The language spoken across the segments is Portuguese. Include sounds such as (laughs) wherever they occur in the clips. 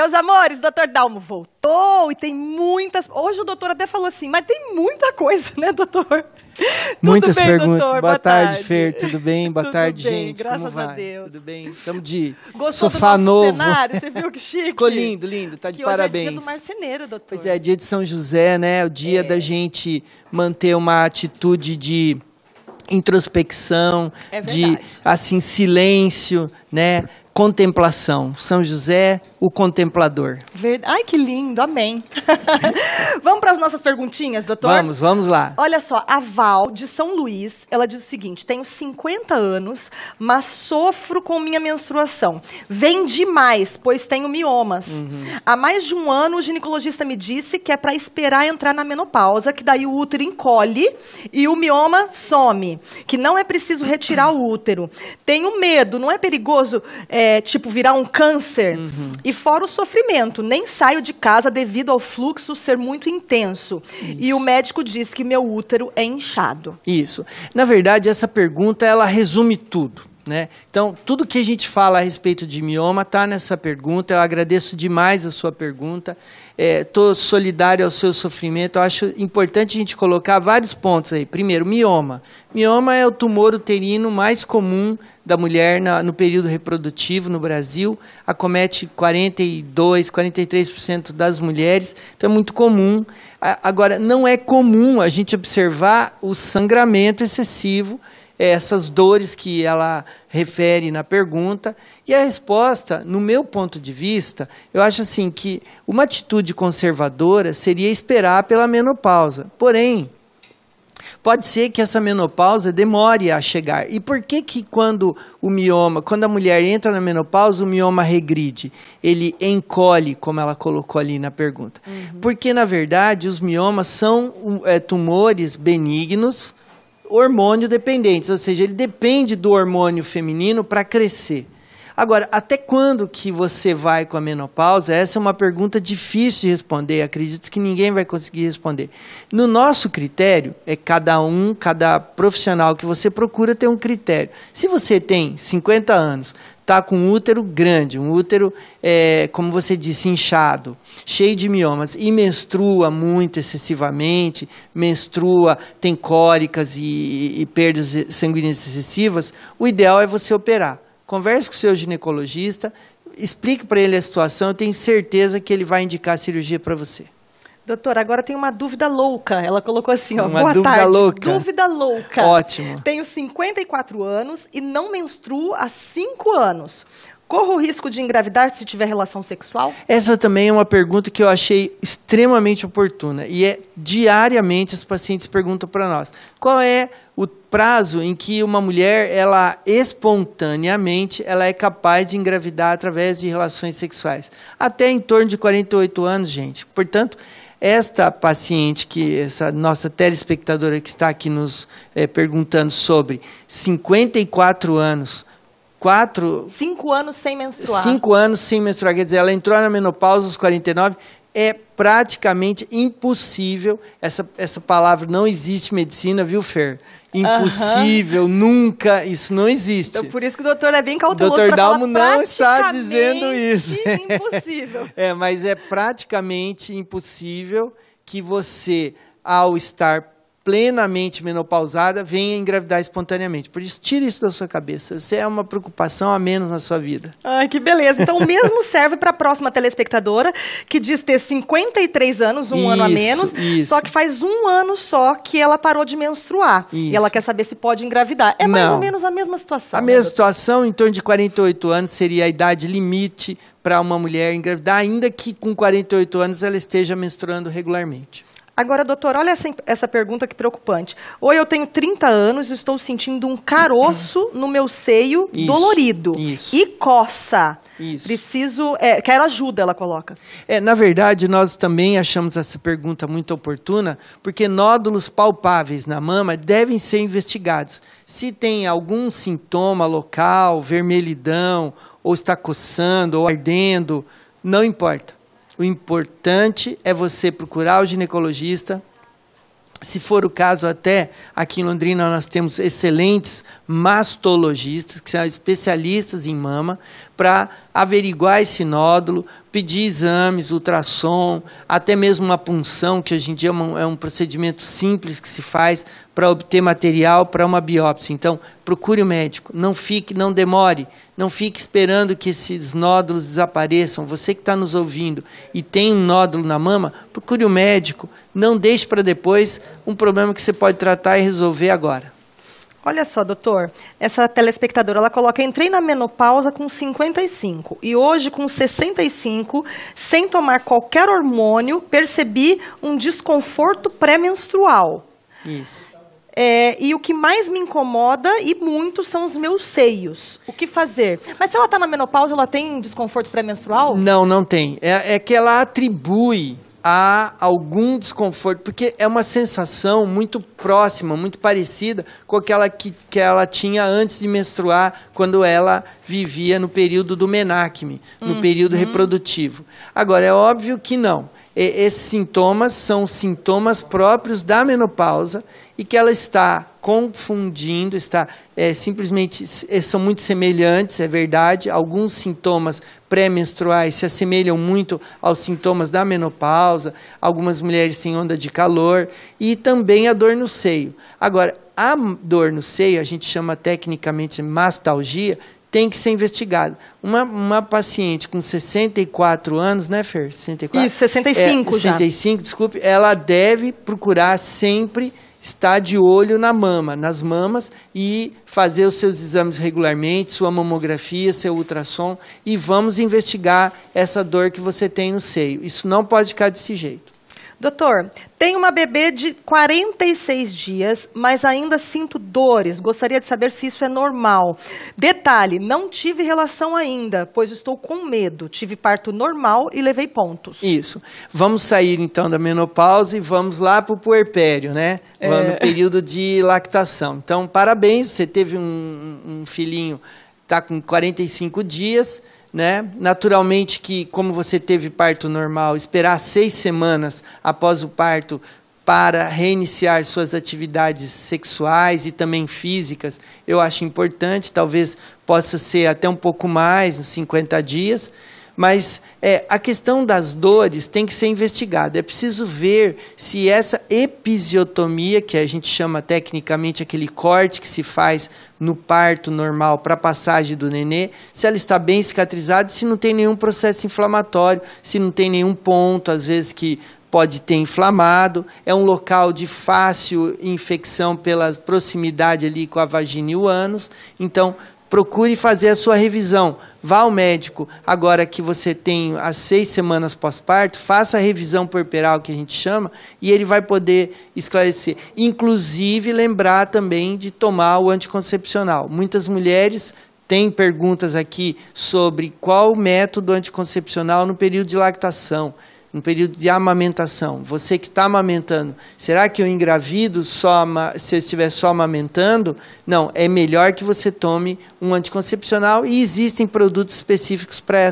Meus amores, doutor Dalmo voltou e tem muitas. Hoje o doutor até falou assim, mas tem muita coisa, né, doutor? (laughs) Muitas bem, perguntas. Doutor? Boa, Boa tarde, tarde, Fer. Tudo bem? (laughs) Boa tudo tarde, bem, gente. Graças Como vai? a Deus. Tudo bem? Estamos de Gostou sofá do novo. Cenário? Você viu que (laughs) chique? Ficou lindo, lindo. Tá de que parabéns. Hoje é dia do marceneiro, doutor. Pois é, dia de São José, né? O dia é. da gente manter uma atitude de introspecção, é de assim silêncio, né? Contemplação. São José o contemplador. Verd... Ai, que lindo, amém. (laughs) vamos para as nossas perguntinhas, doutor? Vamos, vamos lá. Olha só, a Val de São Luís, ela diz o seguinte: tenho 50 anos, mas sofro com minha menstruação. Vem demais, pois tenho miomas. Uhum. Há mais de um ano, o ginecologista me disse que é para esperar entrar na menopausa, que daí o útero encolhe e o mioma some, que não é preciso retirar o útero. Tenho medo, não é perigoso, é, tipo, virar um câncer? Uhum e fora o sofrimento, nem saio de casa devido ao fluxo ser muito intenso. Isso. E o médico diz que meu útero é inchado. Isso. Na verdade, essa pergunta ela resume tudo. Né? Então, tudo que a gente fala a respeito de mioma está nessa pergunta. Eu agradeço demais a sua pergunta. Estou é, solidário ao seu sofrimento. Eu acho importante a gente colocar vários pontos aí. Primeiro, mioma. Mioma é o tumor uterino mais comum da mulher na, no período reprodutivo no Brasil. Acomete 42, 43% das mulheres. Então, é muito comum. Agora, não é comum a gente observar o sangramento excessivo essas dores que ela refere na pergunta. E a resposta, no meu ponto de vista, eu acho assim que uma atitude conservadora seria esperar pela menopausa. Porém, Pode ser que essa menopausa demore a chegar. E por que que quando o mioma, quando a mulher entra na menopausa, o mioma regride? Ele encolhe, como ela colocou ali na pergunta. Uhum. Porque, na verdade, os miomas são é, tumores benignos, hormônio dependentes, ou seja, ele depende do hormônio feminino para crescer. Agora, até quando que você vai com a menopausa? Essa é uma pergunta difícil de responder, acredito que ninguém vai conseguir responder. No nosso critério, é cada um, cada profissional que você procura tem um critério. Se você tem 50 anos, está com um útero grande, um útero, é, como você disse, inchado, cheio de miomas, e menstrua muito excessivamente, menstrua, tem córicas e, e perdas sanguíneas excessivas, o ideal é você operar. Converse com o seu ginecologista, explique para ele a situação, eu tenho certeza que ele vai indicar a cirurgia para você. Doutora, agora tem uma dúvida louca. Ela colocou assim, ó. Uma boa dúvida tarde. louca. Dúvida louca. Ótimo. Tenho 54 anos e não menstruo há 5 anos. Corro o risco de engravidar se tiver relação sexual? Essa também é uma pergunta que eu achei extremamente oportuna. E é diariamente as pacientes perguntam para nós: qual é o prazo em que uma mulher, ela espontaneamente, ela é capaz de engravidar através de relações sexuais? Até em torno de 48 anos, gente. Portanto, esta paciente, que essa nossa telespectadora que está aqui nos é, perguntando sobre 54 anos, quatro. Cinco anos sem menstruar. Cinco anos sem menstruar. Quer dizer, ela entrou na menopausa aos 49, é praticamente impossível. Essa, essa palavra não existe medicina, viu, Fer? Impossível, uhum. nunca, isso não existe. Então, por isso que o doutor é bem cauteloso. O doutor Dalmo não está dizendo isso. (laughs) Impossível. é, mas é praticamente impossível que você, ao estar plenamente menopausada venha engravidar espontaneamente. Por isso, tira isso da sua cabeça. Você é uma preocupação a menos na sua vida. Ai, que beleza. Então, o mesmo (laughs) serve para a próxima telespectadora, que diz ter 53 anos, um isso, ano a menos, isso. só que faz um ano só que ela parou de menstruar. Isso. E ela quer saber se pode engravidar. É mais Não. ou menos a mesma situação. A né, mesma situação, em torno de 48 anos, seria a idade limite para uma mulher engravidar, ainda que com 48 anos ela esteja menstruando regularmente. Agora, doutor, olha essa, essa pergunta que preocupante. Ou eu tenho 30 anos e estou sentindo um caroço no meu seio isso, dolorido isso. e coça. Isso. Preciso, é, quero ajuda, ela coloca. É, na verdade, nós também achamos essa pergunta muito oportuna, porque nódulos palpáveis na mama devem ser investigados. Se tem algum sintoma local, vermelhidão, ou está coçando, ou ardendo, não importa o importante é você procurar o ginecologista. Se for o caso, até aqui em Londrina nós temos excelentes mastologistas, que são especialistas em mama, para averiguar esse nódulo, pedir exames, ultrassom, até mesmo uma punção, que hoje em dia é um, é um procedimento simples que se faz para obter material para uma biópsia. Então, procure o médico, não fique, não demore, não fique esperando que esses nódulos desapareçam. Você que está nos ouvindo e tem um nódulo na mama, procure o médico, não deixe para depois um problema que você pode tratar e resolver agora. Olha só, doutor, essa telespectadora, ela coloca, entrei na menopausa com 55 e hoje com 65, sem tomar qualquer hormônio, percebi um desconforto pré-menstrual. Isso. É, e o que mais me incomoda, e muito, são os meus seios. O que fazer? Mas se ela está na menopausa, ela tem desconforto pré-menstrual? Não, não tem. É, é que ela atribui há algum desconforto, porque é uma sensação muito próxima, muito parecida com aquela que, que ela tinha antes de menstruar, quando ela vivia no período do menacme, no uhum. período reprodutivo. Agora, é óbvio que não. E, esses sintomas são sintomas próprios da menopausa e que ela está confundindo, está é, simplesmente é, são muito semelhantes, é verdade. Alguns sintomas pré-menstruais se assemelham muito aos sintomas da menopausa. Algumas mulheres têm onda de calor e também a dor no seio. Agora, a dor no seio, a gente chama tecnicamente mastalgia, tem que ser investigada Uma, uma paciente com 64 anos, né, Fer? 64? Isso, 65 é, 65, já. 65, desculpe. Ela deve procurar sempre estar de olho na mama, nas mamas e fazer os seus exames regularmente, sua mamografia, seu ultrassom e vamos investigar essa dor que você tem no seio. Isso não pode ficar desse jeito. Doutor, tenho uma bebê de 46 dias, mas ainda sinto dores. Gostaria de saber se isso é normal. Detalhe, não tive relação ainda, pois estou com medo. Tive parto normal e levei pontos. Isso. Vamos sair então da menopausa e vamos lá para o puerpério, né? É. No período de lactação. Então, parabéns, você teve um, um filhinho, está com 45 dias né? Naturalmente que, como você teve parto normal, esperar seis semanas após o parto para reiniciar suas atividades sexuais e também físicas, eu acho importante, talvez possa ser até um pouco mais, uns 50 dias, mas é, a questão das dores tem que ser investigada. É preciso ver se essa episiotomia, que a gente chama tecnicamente aquele corte que se faz no parto normal para a passagem do nenê, se ela está bem cicatrizada, se não tem nenhum processo inflamatório, se não tem nenhum ponto, às vezes que pode ter inflamado, é um local de fácil infecção pela proximidade ali com a vagina e o ânus. Então, procure fazer a sua revisão. Vá ao médico. Agora que você tem as seis semanas pós-parto, faça a revisão perperal que a gente chama, e ele vai poder esclarecer. Inclusive, lembrar também de tomar o anticoncepcional. Muitas mulheres têm perguntas aqui sobre qual método anticoncepcional no período de lactação um período de amamentação. Você que está amamentando, será que eu engravido só se eu estiver só amamentando? Não, é melhor que você tome um anticoncepcional e existem produtos específicos para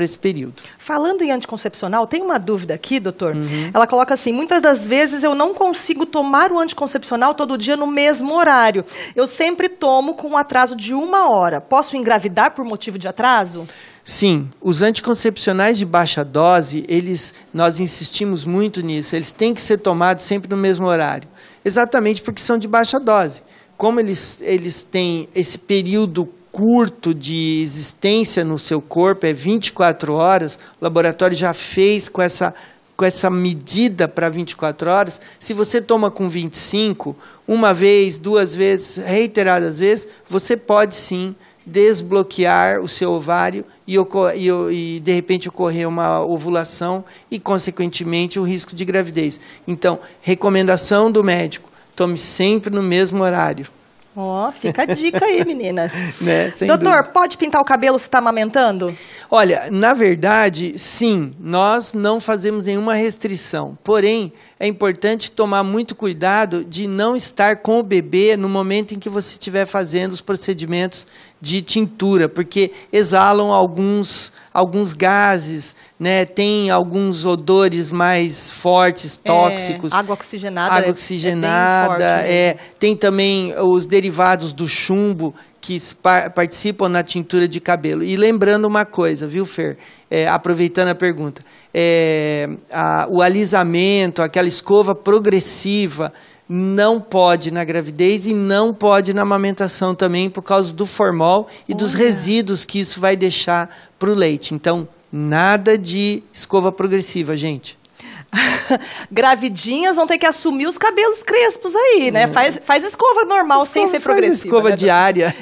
esse período. Falando em anticoncepcional, tem uma dúvida aqui, doutor. Uhum. Ela coloca assim: muitas das vezes eu não consigo tomar o anticoncepcional todo dia no mesmo horário. Eu sempre tomo com um atraso de uma hora. Posso engravidar por motivo de atraso? Sim, os anticoncepcionais de baixa dose, eles, nós insistimos muito nisso, eles têm que ser tomados sempre no mesmo horário. Exatamente porque são de baixa dose. Como eles, eles têm esse período curto de existência no seu corpo é 24 horas, o laboratório já fez com essa com essa medida para 24 horas, se você toma com 25, uma vez, duas vezes, reiteradas vezes, você pode sim desbloquear o seu ovário e, e, e de repente ocorrer uma ovulação e, consequentemente, o risco de gravidez. Então, recomendação do médico: tome sempre no mesmo horário. Ó, oh, fica a dica aí, meninas. (laughs) né? Sem Doutor, dúvida. pode pintar o cabelo se está amamentando? Olha, na verdade, sim, nós não fazemos nenhuma restrição. Porém, é importante tomar muito cuidado de não estar com o bebê no momento em que você estiver fazendo os procedimentos de tintura, porque exalam alguns, alguns gases, né? tem alguns odores mais fortes, é, tóxicos. É, água oxigenada. Água é oxigenada. É, é tem também os derivados do chumbo que participam na tintura de cabelo. E lembrando uma coisa, viu, Fer? É, aproveitando a pergunta, é, a, o alisamento, aquela escova progressiva não pode na gravidez e não pode na amamentação também por causa do formol e Olha. dos resíduos que isso vai deixar para o leite. Então, nada de escova progressiva, gente. (laughs) gravidinhas vão ter que assumir os cabelos crespos aí, né? É. Faz, faz escova normal escova, sem ser progressiva. escova né, diária.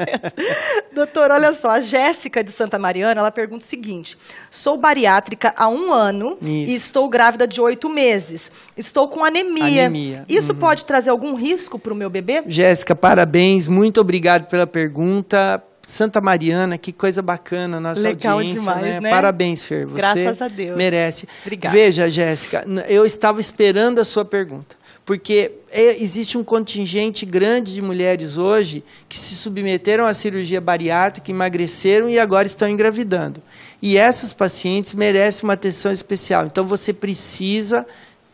(laughs) Doutor, olha só, a Jéssica de Santa Mariana, ela pergunta o seguinte, sou bariátrica há um ano Isso. e estou grávida de oito meses. Estou com anemia. anemia. Isso uhum. pode trazer algum risco para o meu bebê? Jéssica, parabéns, muito obrigado pela pergunta Santa Mariana, que coisa bacana nossa Legal audiência, né? demais, né? né? Parabéns, Fer, você Graças a Deus. merece. Obrigada. Veja, Jéssica, eu estava esperando a sua pergunta, porque é, existe um contingente grande de mulheres hoje que se submeteram à cirurgia bariátrica, emagreceram e agora estão engravidando. E essas pacientes merecem uma atenção especial. Então você precisa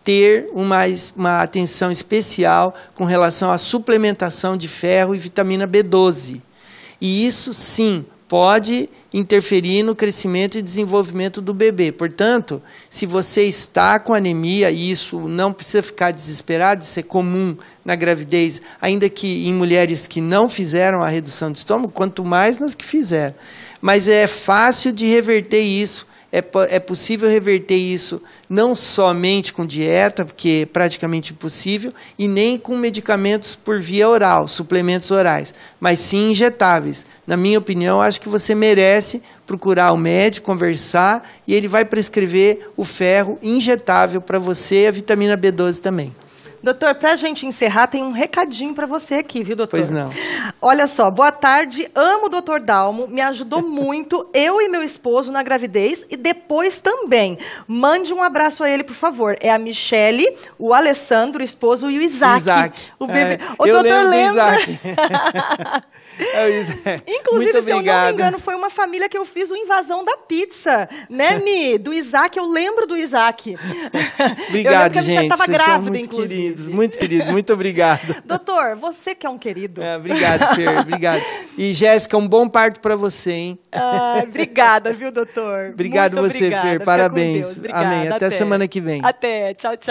ter uma, uma atenção especial com relação à suplementação de ferro e vitamina B12 e isso sim pode interferir no crescimento e desenvolvimento do bebê. Portanto, se você está com anemia, e isso não precisa ficar desesperado, isso é comum na gravidez, ainda que em mulheres que não fizeram a redução de estômago, quanto mais nas que fizeram. Mas é fácil de reverter isso é, é possível reverter isso não somente com dieta, porque é praticamente impossível, e nem com medicamentos por via oral, suplementos orais, mas sim injetáveis. Na minha opinião, acho que você merece procurar o médico, conversar, e ele vai prescrever o ferro injetável para você e a vitamina B12 também. Doutor, para a gente encerrar, tem um recadinho para você aqui, viu, doutor? Pois não. Olha só, boa tarde, amo o doutor Dalmo, me ajudou (laughs) muito, eu e meu esposo na gravidez e depois também. Mande um abraço a ele, por favor. É a Michele, o Alessandro, o esposo e o Isaac. Isaac. O bebê. É, o doutor lembra. Do Isaac. (laughs) É, (laughs) Inclusive, Muito se obrigado. eu não me engano, foi uma família que eu fiz o Invasão da Pizza, né, Mi? Do Isaac, eu lembro do Isaac. (laughs) obrigado, eu que gente. Eu já estava grávida, muito inclusive. Queridos, muito querido, muito obrigado. (laughs) Doutor, você que é um querido. É, obrigado, Fer, obrigado. E, Jéssica, um bom parto para você, hein? Ah, obrigada, viu, doutor? Obrigado muito você, obrigada. Fer, parabéns. Obrigada, Amém. Até, até semana que vem. Até, tchau, tchau.